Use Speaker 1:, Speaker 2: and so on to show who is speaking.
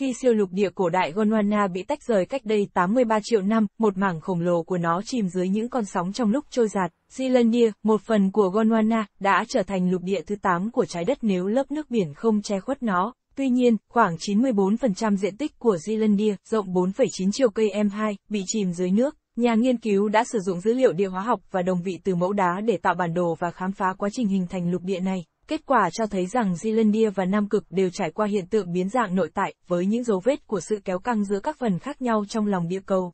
Speaker 1: Khi siêu lục địa cổ đại Gondwana bị tách rời cách đây 83 triệu năm, một mảng khổng lồ của nó chìm dưới những con sóng trong lúc trôi giạt. Zealandia, một phần của Gondwana, đã trở thành lục địa thứ 8 của trái đất nếu lớp nước biển không che khuất nó. Tuy nhiên, khoảng 94% diện tích của Zealandia, rộng 4,9 triệu cây M2, bị chìm dưới nước. Nhà nghiên cứu đã sử dụng dữ liệu địa hóa học và đồng vị từ mẫu đá để tạo bản đồ và khám phá quá trình hình thành lục địa này. Kết quả cho thấy rằng Zealandia và Nam Cực đều trải qua hiện tượng biến dạng nội tại, với những dấu vết của sự kéo căng giữa các phần khác nhau trong lòng địa cầu.